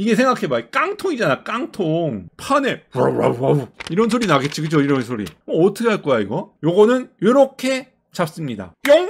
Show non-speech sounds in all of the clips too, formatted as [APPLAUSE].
이게 생각해봐. 깡통이잖아, 깡통. 판에, 이런 소리 나겠지, 그죠? 이런 소리. 어, 어떻게 할 거야, 이거? 요거는, 요렇게 잡습니다. 뿅!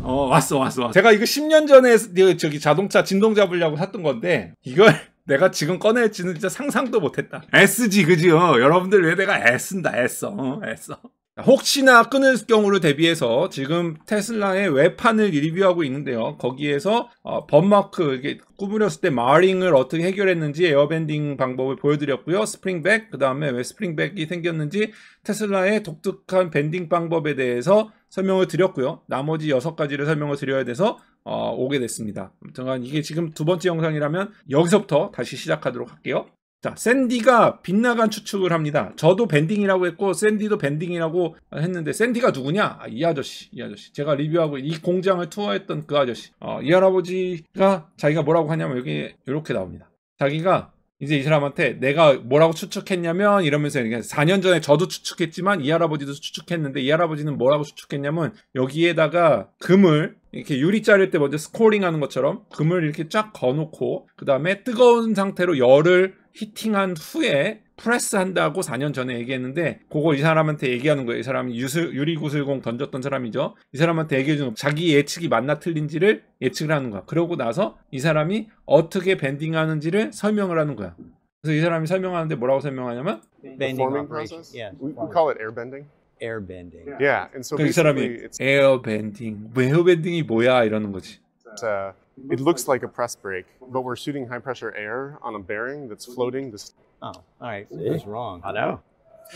어, 왔어, 왔어, 왔어. 제가 이거 10년 전에 네, 저기 자동차 진동 잡으려고 샀던 건데, 이걸 [LAUGHS] 내가 지금 꺼낼지는 진짜 상상도 못했다. SG, 그지요? 여러분들 왜 내가 S인다, S어, S어. 혹시나 끊을 경우를 대비해서 지금 테슬라의 외판을 리뷰하고 있는데요. 거기에서 어, 번마크 이게 구부렸을 때 마링을 어떻게 해결했는지 에어밴딩 방법을 보여드렸고요. 스프링백 그 다음에 왜 스프링백이 생겼는지 테슬라의 독특한 밴딩 방법에 대해서 설명을 드렸고요. 나머지 6가지를 설명을 드려야 돼서 어, 오게 됐습니다. 아무튼 이게 지금 두 번째 영상이라면 여기서부터 다시 시작하도록 할게요. 자, 샌디가 빗나간 추측을 합니다. 저도 밴딩이라고 했고 샌디도 밴딩이라고 했는데 샌디가 누구냐? 아, 이 아저씨, 이 아저씨. 제가 리뷰하고 이 공장을 투어했던 그 아저씨. 어, 이 할아버지가 자기가 뭐라고 하냐면 여기 이렇게 나옵니다. 자기가 이제 이 사람한테 내가 뭐라고 추측했냐면 이러면서 4년 전에 저도 추측했지만 이 할아버지도 추측했는데 이 할아버지는 뭐라고 추측했냐면 여기에다가 금을 이렇게 유리 자를 때 먼저 스코링 하는 것처럼 금을 이렇게 쫙 거놓고 그 다음에 뜨거운 상태로 열을 히팅한 후에 프레스 한다고 4년 전에 얘기했는데 그거 이 사람한테 얘기하는 거예요. 이 사람이 유수, 유리구슬공 던졌던 사람이죠. 이 사람한테 얘기해 주는 자기 예측이 맞나 틀린지를 예측을 하는 거야. 그러고 나서 이 사람이 어떻게 밴딩하는지를 설명을 하는 거야. 그래서 이 사람이 설명하는데 뭐라고 설명하냐면 밴딩 n d i n g process. We, we call it air bending. Air bending. Yeah. And so 그 basically, 사람이 에어 밴딩, 에어 밴딩이 뭐야 이러는 거지. Uh, It looks like a press brake, but we're shooting high pressure air on a bearing that's floating. This... Oh, alright. That's wrong. I know.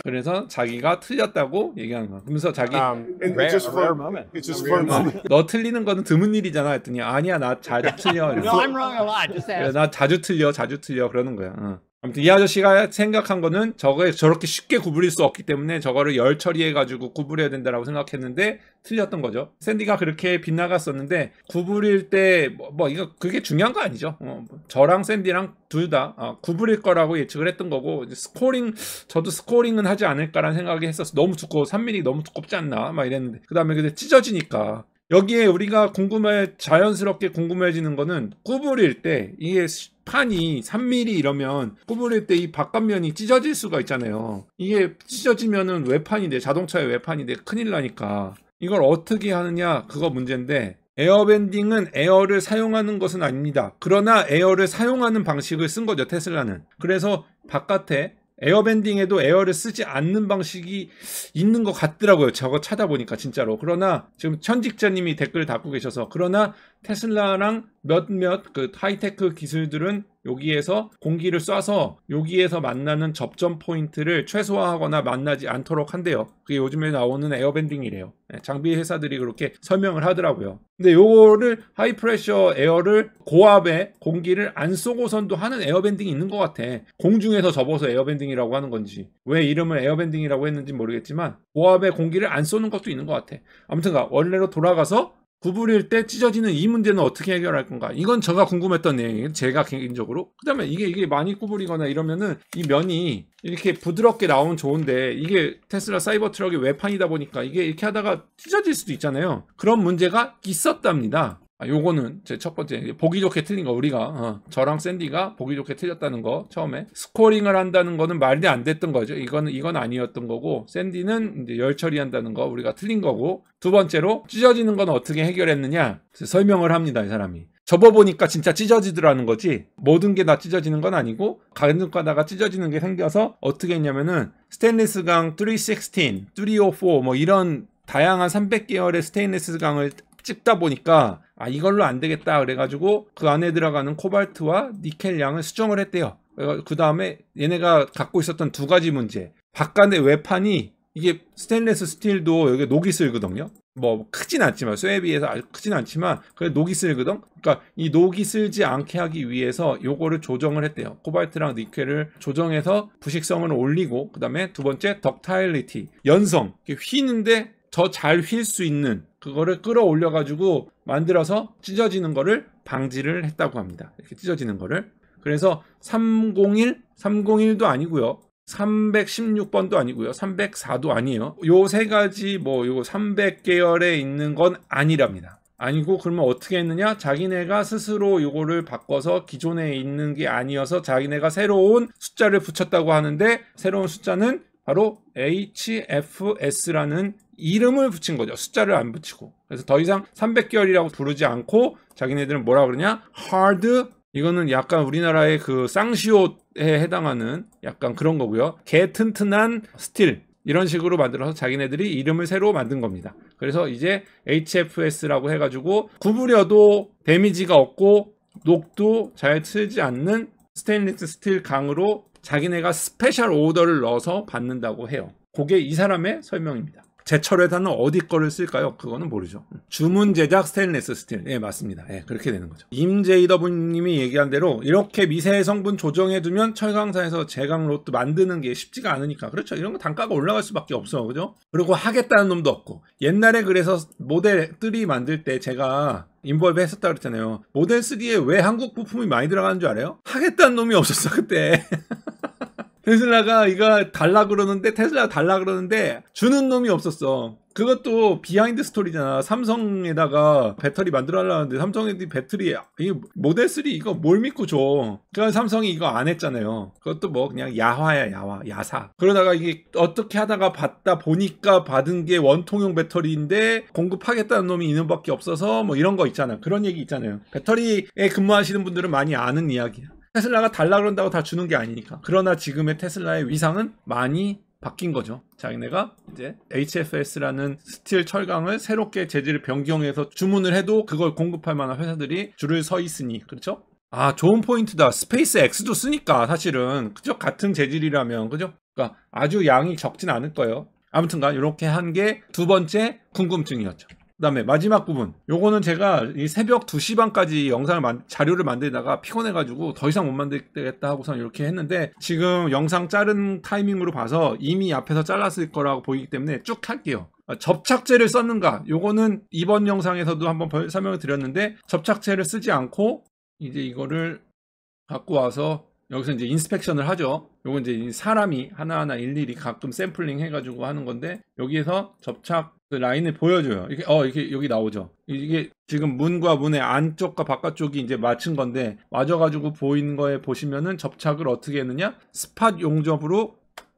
그래서 자기가 틀렸다고 얘기하는 거야. 그러면서 자기 Um, and Rare- it's just for rare moment. It's just for a moment. 너 틀리는 거는 드문 일이잖아 했더니 아니야 나 자주 틀려. No, 이러면서. I'm wrong a lot. Just ask. 그래, 나 자주 틀려 자주 틀려 그러는 거야. 응. 아무튼 이 아저씨가 생각한 거는 저게 저렇게 쉽게 구부릴 수 없기 때문에 저거를 열 처리해가지고 구부려야 된다라고 생각했는데 틀렸던 거죠. 샌디가 그렇게 빗나갔었는데 구부릴 때뭐 뭐 이거 그게 중요한 거 아니죠. 어, 뭐 저랑 샌디랑 둘다 어, 구부릴 거라고 예측을 했던 거고 이제 스코링 저도 스코링은 하지 않을까라는 생각이 했었어. 너무 두꺼워 3mm 너무 두껍지 않나 막 이랬는데 그 다음에 근데 찢어지니까 여기에 우리가 궁금해 자연스럽게 궁금해지는 거는 구부릴 때 이게 판이 3mm 이러면 꾸물릴때 이 바깥면이 찢어질 수가 있잖아요. 이게 찢어지면은 외판이돼 자동차의 외판인데 큰일 나니까 이걸 어떻게 하느냐 그거 문제인데 에어밴딩은 에어를 사용하는 것은 아닙니다. 그러나 에어를 사용하는 방식을 쓴 거죠 테슬라는. 그래서 바깥에 에어밴딩에도 에어를 쓰지 않는 방식이 있는 것 같더라고요. 저거 찾아보니까 진짜로. 그러나 지금 천직자님이 댓글 을 달고 계셔서 그러나 테슬라랑 몇몇 그 하이테크 기술들은 여기에서 공기를 쏴서 여기에서 만나는 접점 포인트를 최소화하거나 만나지 않도록 한대요. 그게 요즘에 나오는 에어밴딩이래요. 예, 장비 회사들이 그렇게 설명을 하더라고요. 근데 요거를 하이프레셔 에어를 고압의 공기를 안 쏘고선도 하는 에어밴딩이 있는 것 같아. 공중에서 접어서 에어밴딩이라고 하는 건지 왜 이름을 에어밴딩이라고 했는지 모르겠지만 고압의 공기를 안 쏘는 것도 있는 것 같아. 아무튼 원래로 돌아가서 구부릴 때 찢어지는 이 문제는 어떻게 해결할 건가? 이건 제가 궁금했던 내용이에요. 제가 개인적으로. 그다음에 이게 이게 많이 구부리거나 이러면은 이 면이 이렇게 부드럽게 나오면 좋은데 이게 테슬라 사이버 트럭의 외판이다 보니까 이게 이렇게 하다가 찢어질 수도 있잖아요. 그런 문제가 있었답니다. 아, 요거는 제 첫 번째 보기 좋게 틀린 거 우리가 어, 저랑 샌디가 보기 좋게 틀렸다는 거 처음에 스코링을 한다는 거는 말이 안 됐던 거죠 이건 이건 아니었던 거고 샌디는 이제 열 처리한다는 거 우리가 틀린 거고 두 번째로 찢어지는 건 어떻게 해결했느냐 설명을 합니다 이 사람이 접어보니까 진짜 찢어지더라는 거지 모든 게 다 찢어지는 건 아니고 가끔 가다가 찢어지는 게 생겨서 어떻게 했냐면은 스테인리스 강 316, 304 뭐 이런 다양한 300계열의 스테인리스 강을 찍다 보니까 아 이걸로 안 되겠다 그래가지고 그 안에 들어가는 코발트와 니켈 양을 수정을 했대요. 그 다음에 얘네가 갖고 있었던 두 가지 문제 바깥의 외판이 이게 스테인레스 스틸도 여기 녹이 쓸거든요. 뭐 크진 않지만 쇠에 비해서 아주 크진 않지만 그래 녹이 쓸거든. 그러니까 이 녹이 쓸지 않게 하기 위해서 요거를 조정을 했대요. 코발트랑 니켈을 조정해서 부식성을 올리고 그다음에 두 번째 덕타일리티 연성 휘는데 더 잘 휠 수 있는 그거를 끌어올려 가지고 만들어서 찢어지는 거를 방지를 했다고 합니다. 이렇게 찢어지는 거를. 그래서 301, 301도 아니고요. 316번도 아니고요. 304도 아니에요. 요 세 가지 뭐 요 300계열에 있는 건 아니랍니다. 아니고 그러면 어떻게 했느냐? 자기네가 스스로 요거를 바꿔서 기존에 있는 게 아니어서 자기네가 새로운 숫자를 붙였다고 하는데 새로운 숫자는 바로 HFS라는 이름을 붙인 거죠. 숫자를 안 붙이고. 그래서 더 이상 300개월이라고 부르지 않고 자기네들은 뭐라 그러냐? 하드 이거는 약간 우리나라의 그 쌍시옷에 해당하는 약간 그런 거고요. 개 튼튼한 스틸 이런 식으로 만들어서 자기네들이 이름을 새로 만든 겁니다. 그래서 이제 HFS라고 해가지고 구부려도 데미지가 없고 녹도 잘 틀지 않는 스테인리스 스틸 강으로 자기네가 스페셜 오더를 넣어서 받는다고 해요. 그게 이 사람의 설명입니다. 제철 회사는 어디 거를 쓸까요? 그거는 모르죠. 음. 주문 제작 스테인레스 스틸. 예, 맞습니다. 예, 그렇게 되는 거죠. 임제이더분님이 얘기한 대로 이렇게 미세 성분 조정해두면 철강사에서 제강 로또 만드는 게 쉽지가 않으니까. 그렇죠. 이런 거 단가가 올라갈 수밖에 없어. 그죠? 그리고 하겠다는 놈도 없고. 옛날에 그래서 모델 3 만들 때 제가 인벌브 했었다 그랬잖아요. 모델 3에 왜 한국 부품이 많이 들어가는 줄 알아요? 하겠다는 놈이 없었어, 그때. [LAUGHS] 테슬라가 이거 달라 그러는데 테슬라 달라 그러는데 주는 놈이 없었어. 그것도 비하인드 스토리잖아. 삼성에다가 배터리 만들어 하려는데 삼성에 배터리 이 모델 3 이거 뭘 믿고 줘. 그러니까 삼성이 이거 안 했잖아요. 그것도 뭐 그냥 야화야 야화 야사. 그러다가 이게 어떻게 하다가 받다 보니까 받은 게 원통형 배터리인데 공급하겠다는 놈이 있는 밖에 없어서 뭐 이런 거 있잖아. 그런 얘기 있잖아요. 배터리에 근무하시는 분들은 많이 아는 이야기야. 테슬라가 달라 그런다고 다 주는 게 아니니까. 그러나 지금의 테슬라의 위상은 많이 바뀐 거죠. 자기네가 이제 HFS라는 스틸 철강을 새롭게 재질을 변경해서 주문을 해도 그걸 공급할 만한 회사들이 줄을 서 있으니 그렇죠? 아 좋은 포인트다. 스페이스 X도 쓰니까 사실은 그죠? 같은 재질이라면 그죠? 그러니까 아주 양이 적진 않을 거예요. 아무튼간 이렇게 한 게 두 번째 궁금증이었죠. 다음에 마지막 부분. 요거는 제가 새벽 2시 반까지 영상을 만, 자료를 만들다가 피곤해가지고 더 이상 못 만들겠다 하고선 이렇게 했는데 지금 영상 자른 타이밍으로 봐서 이미 앞에서 잘랐을 거라고 보이기 때문에 쭉 할게요. 아, 접착제를 썼는가? 요거는 이번 영상에서도 한번 설명을 드렸는데 접착제를 쓰지 않고 이제 이거를 갖고 와서 여기서 이제 인스펙션을 하죠. 요건 이제 사람이 하나하나 일일이 가끔 샘플링 해가지고 하는 건데 여기에서 접착 그 라인을 보여줘요. 이게어이게 어, 여기 나오죠. 이게 지금 문과 문의 안쪽과 바깥쪽이 이제 맞춘 건데 맞아가지고 보이는 거에 보시면은 접착을 어떻게 했느냐? 스팟 용접으로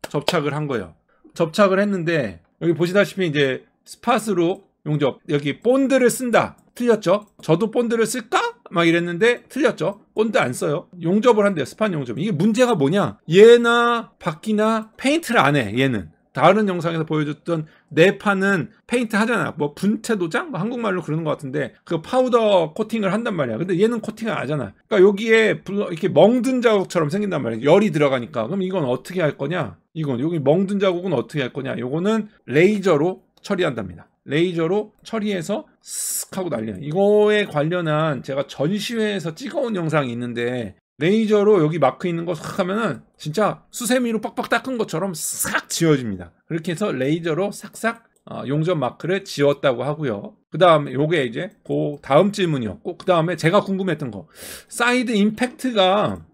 접착을 한 거예요. 접착을 했는데 여기 보시다시피 이제 스팟으로 용접 여기 본드를 쓴다 틀렸죠? 저도 본드를 쓸까? 막 이랬는데 틀렸죠? 본드 안 써요. 용접을 한대요. 스팟 용접. 이게 문제가 뭐냐? 얘나 바퀴나 페인트를 안 해. 얘는. 다른 영상에서 보여줬던 네파는 페인트 하잖아. 뭐 분체 도장? 뭐 한국말로 그러는 것 같은데 그 파우더 코팅을 한단 말이야. 근데 얘는 코팅을 안 하잖아. 그러니까 여기에 이렇게 멍든 자국처럼 생긴단 말이야. 열이 들어가니까. 그럼 이건 어떻게 할 거냐? 이건 여기 멍든 자국은 어떻게 할 거냐? 요거는 레이저로 처리한답니다. 레이저로 처리해서 쓱 하고 날려는 이거에 관련한 제가 전시회에서 찍어온 영상이 있는데 레이저로 여기 마크 있는 거 싹 하면은 진짜 수세미로 빡빡 닦은 것처럼 싹 지워집니다. 그렇게 해서 레이저로 싹싹 어, 용접 마크를 지웠다고 하고요. 그 다음에 요게 이제 그 다음 질문이었고 그 다음에 제가 궁금했던 거 사이드 임팩트가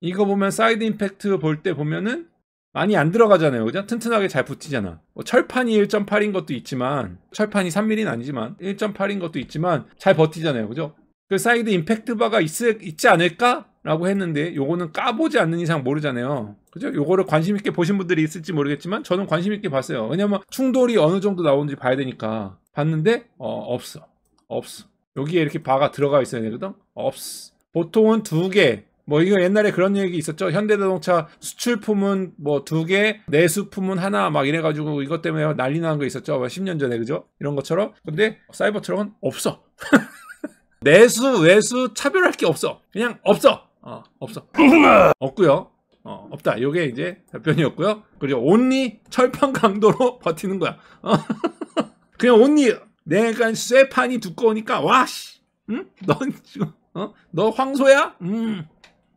이거 보면 사이드 임팩트 볼 때 보면은 많이 안 들어가잖아요. 그죠? 튼튼하게 잘 붙이잖아. 뭐 철판이 1.8인 것도 있지만 철판이 3mm는 아니지만 1.8인 것도 있지만 잘 버티잖아요. 그죠? 그 사이드 임팩트 바가 있, 있지 않을까? 라고 했는데 요거는 까보지 않는 이상 모르잖아요 그죠 요거를 관심 있게 보신 분들이 있을지 모르겠지만 저는 관심 있게 봤어요 왜냐면 충돌이 어느 정도 나오는지 봐야 되니까 봤는데 어, 없어 없어 여기에 이렇게 바가 들어가 있어야 되거든 없어 보통은 두 개 뭐 이거 옛날에 그런 얘기 있었죠. 현대자동차 수출품은 뭐 두 개, 내수품은 하나 막 이래가지고 이것 때문에 난리 난 거 있었죠. 10년 전에 그죠? 이런 것처럼. 근데 사이버 트럭은 없어. [LAUGHS] 내수 외수 차별할 게 없어. 그냥 없어. 어, 없어. 없고요. 어, 없다. 요게 이제 답변이었고요. 그리고 온니 철판 강도로 [LAUGHS] 버티는 거야. 어? [LAUGHS] 그냥 온니 내가 쇠판이 두꺼우니까 와씨. 응? 넌 지금 어? 너 황소야? 음.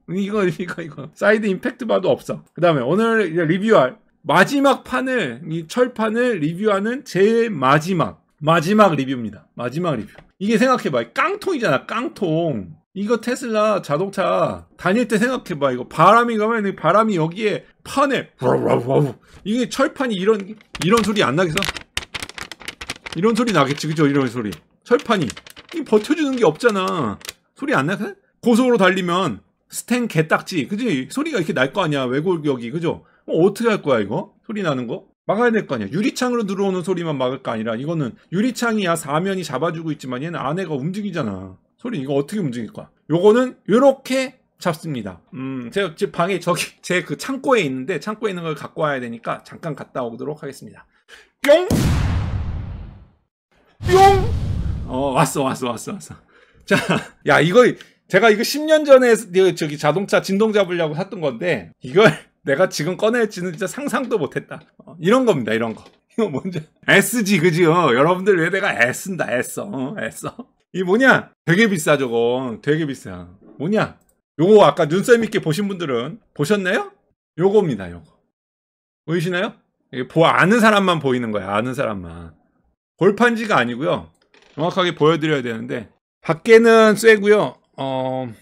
이거 이거 이거 사이드 임팩트 바도 없어. 그다음에 오늘 리뷰할 마지막 판을 이 철판을 리뷰하는 제일 마지막 마지막 리뷰입니다. 마지막 리뷰. 이게 생각해봐. 깡통이잖아. 깡통. 이거 테슬라 자동차 다닐 때 생각해봐. 이거 바람이 가면 바람이 여기에 판에 이게 철판이 이런 이런 소리 안 나겠어? 이런 소리 나겠지, 그죠? 이런 소리. 철판이 이 버텨주는 게 없잖아. 소리 안 나겠어? 고속으로 달리면 스탠 개딱지, 그지? 소리가 이렇게 날 거 아니야? 외골격이, 그죠? 뭐 어떻게 할 거야 이거? 소리 나는 거? 막아야 될 거 아니야. 유리창으로 들어오는 소리만 막을 거 아니라 이거는 유리창이야 사면이 잡아주고 있지만 얘는 안에가 움직이잖아. 소리 이거 어떻게 움직일 거야? 요거는 요렇게 잡습니다. 음, 제, 집 방에 저기 [LAUGHS] 제 그 창고에 있는데 창고에 있는 걸 갖고 와야 되니까 잠깐 갔다 오도록 하겠습니다. 뿅! 뿅! 어, 왔어, 왔어, 왔어, 왔어. 자, [LAUGHS] 야, 이거 제가 이거 10년 전에 저기 자동차 진동 잡으려고 샀던 건데 이걸 [LAUGHS] 내가 지금 꺼낼지는 진짜 상상도 못했다. 어, 이런 겁니다, 이런 거. 이거 뭔지. SG, 그지요? 어, 여러분들 왜 내가 S다, s 어, S어. 이 뭐냐? 되게 비싸 저건. 되게 비싸. 뭐냐? 요거 아까 눈썰미 있게 보신 분들은 보셨나요? 요겁니다. 요거. 보이시나요? 보 아는 사람만 보이는 거야. 아는 사람만. 골판지가 아니고요. 정확하게 보여드려야 되는데 밖에는 쇠고요. 어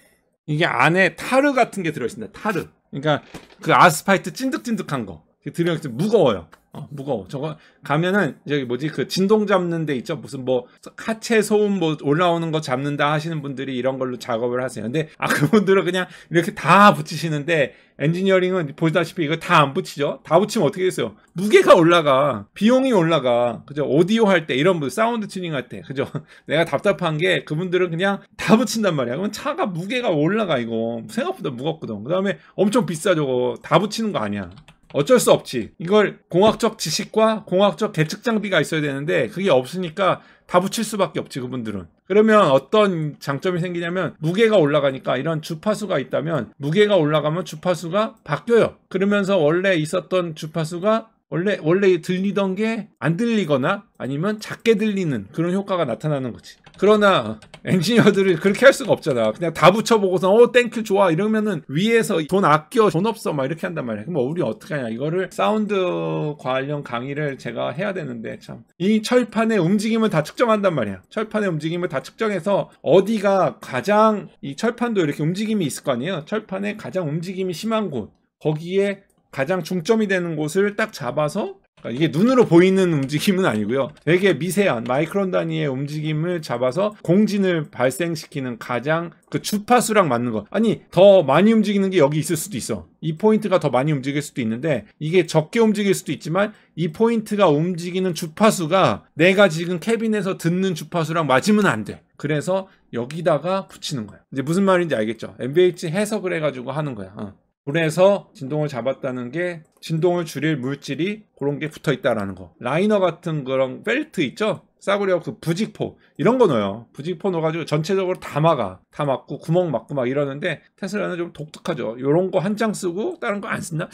이게 안에 타르 같은 게 들어있습니다. 타르. 그러니까 그 아스파이트 찐득찐득한 거. 들어있으면 무거워요. 어, 무거워. 저거 가면은 저기 뭐지 그 진동 잡는 데 있죠. 무슨 뭐 하체 소음 뭐 올라오는 거 잡는다 하시는 분들이 이런 걸로 작업을 하세요. 근데 아 그분들은 그냥 이렇게 다 붙이시는데 엔지니어링은 보시다시피 이거 다 안 붙이죠. 다 붙이면 어떻게 됐세요 무게가 올라가, 비용이 올라가, 그죠? 오디오 할 때 이런 분 사운드 튜닝 할 때, 그죠? [LAUGHS] 내가 답답한 게 그분들은 그냥 다 붙인단 말이야. 그럼 차가 무게가 올라가 이거 생각보다 무겁거든. 그다음에 엄청 비싸 죠다 붙이는 거 아니야. 어쩔 수 없지. 이걸 공학적 지식과 공학적 계측 장비가 있어야 되는데 그게 없으니까 다 붙일 수밖에 없지 그분들은. 그러면 어떤 장점이 생기냐면 무게가 올라가니까 이런 주파수가 있다면 무게가 올라가면 주파수가 바뀌어요. 그러면서 원래 있었던 주파수가 원래 원래 들리던 게 안 들리거나 아니면 작게 들리는 그런 효과가 나타나는 거지. 그러나 엔지니어들을 그렇게 할 수가 없잖아. 그냥 다 붙여보고서 어 땡큐 좋아 이러면은 위에서 돈 아껴 돈 없어 막 이렇게 한단 말이야. 그럼 뭐 우리 어떻게 하냐 이거를 사운드 관련 강의를 제가 해야 되는데 참 이 철판의 움직임을 다 측정한단 말이야. 철판의 움직임을 다 측정해서 어디가 가장 이 철판도 이렇게 움직임이 있을 거 아니에요. 철판에 가장 움직임이 심한 곳 거기에 가장 중점이 되는 곳을 딱 잡아서 그러니까 이게 눈으로 보이는 움직임은 아니고요. 되게 미세한 마이크론 단위의 움직임을 잡아서 공진을 발생시키는 가장 그 주파수랑 맞는 것. 아니, 더 많이 움직이는 게 여기 있을 수도 있어. 이 포인트가 더 많이 움직일 수도 있는데 이게 적게 움직일 수도 있지만 이 포인트가 움직이는 주파수가 내가 지금 캐빈에서 듣는 주파수랑 맞으면 안 돼. 그래서 여기다가 붙이는 거야. 이제 무슨 말인지 알겠죠? MBH 해석을 해가지고 하는 거야. 어. 그래서 진동을 잡았다는 게 진동을 줄일 물질이 그런 게 붙어 있다라는 거. 라이너 같은 그런 벨트 있죠? 싸구려 그 부직포 이런 거 넣어요. 부직포 넣어가지고 전체적으로 다 막아, 다 막고 구멍 막고 막 이러는데 테슬라는 좀 독특하죠. 요런거 한 장 쓰고 다른 거 안 쓴다.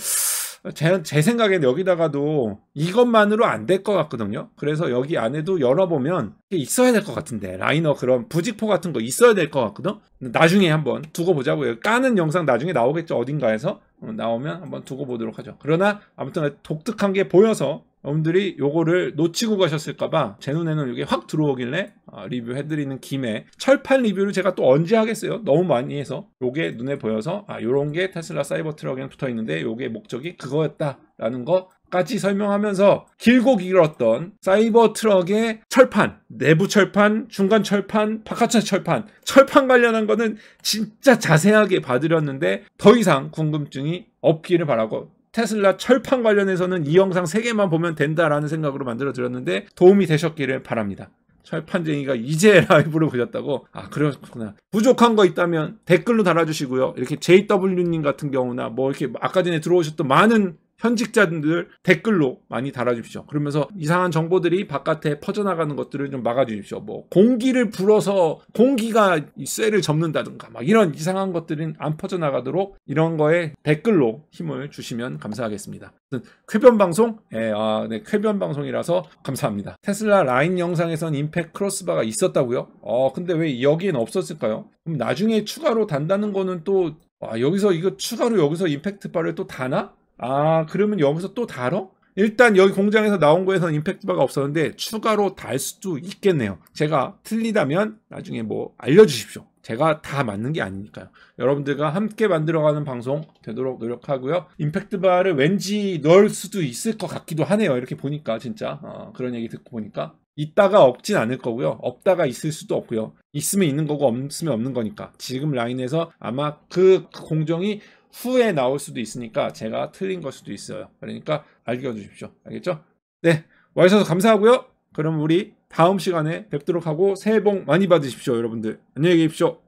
제, 제 생각엔 여기다가도 이것만으로 안 될 것 같거든요. 그래서 여기 안에도 열어보면 있어야 될 것 같은데 라이너 그런 부직포 같은 거 있어야 될 것 같거든. 나중에 한번 두고 보자고요. 까는 영상 나중에 나오겠죠 어딘가에서. 어, 나오면 한번 두고 보도록 하죠. 그러나 아무튼 독특한 게 보여서 여러분들이 요거를 놓치고 가셨을까봐 제 눈에는 이게 확 들어오길래 어, 리뷰해드리는 김에 철판 리뷰를 제가 또 언제 하겠어요? 너무 많이 해서 요게 눈에 보여서 아 요런 게 테슬라 사이버 트럭에는 붙어 있는데 요게 목적이 그거였다라는 거 까지 설명하면서 길고 길었던 사이버 트럭의 철판, 내부 철판, 중간 철판, 바깥차 철판, 철판 관련한 거는 진짜 자세하게 봐드렸는데 더 이상 궁금증이 없기를 바라고 테슬라 철판 관련해서는 이 영상 3개만 보면 된다라는 생각으로 만들어 드렸는데 도움이 되셨기를 바랍니다. 철판쟁이가 이제 [LAUGHS] 라이브를 보셨다고? 아, 그러셨구나. 부족한 거 있다면 댓글로 달아주시고요. 이렇게 JW님 같은 경우나 뭐 이렇게 아까 전에 들어오셨던 많은 현직자들 댓글로 많이 달아주십시오. 그러면서 이상한 정보들이 바깥에 퍼져나가는 것들을 좀 막아주십시오. 뭐 공기를 불어서 공기가 쇠를 접는다든가 막 이런 이상한 것들은 안 퍼져나가도록 이런 거에 댓글로 힘을 주시면 감사하겠습니다. 쾌변 방송, 예, 아, 네, 쾌변 방송이라서 감사합니다. 테슬라 라인 영상에선 임팩 크로스바가 있었다고요? 어, 근데 왜 여기엔 없었을까요? 그럼 나중에 추가로 단다는 거는 또 와, 여기서 이거 추가로 여기서 임팩트 바를 또 다나? 아 그러면 여기서 또 달어? 일단 여기 공장에서 나온 거에서는 임팩트바가 없었는데 추가로 달 수도 있겠네요. 제가 틀리다면 나중에 뭐 알려주십시오. 제가 다 맞는 게 아니니까요. 여러분들과 함께 만들어가는 방송 되도록 노력하고요. 임팩트바를 왠지 넣을 수도 있을 것 같기도 하네요. 이렇게 보니까 진짜 어, 그런 얘기 듣고 보니까 있다가 없진 않을 거고요. 없다가 있을 수도 없고요. 있으면 있는 거고 없으면 없는 거니까 지금 라인에서 아마 그 공정이 후에 나올 수도 있으니까 제가 틀린 걸 수도 있어요. 그러니까 알려주십시오. 알겠죠? 네, 와주셔서 감사하고요. 그럼 우리 다음 시간에 뵙도록 하고 새해 복 많이 받으십시오, 여러분들. 안녕히 계십시오.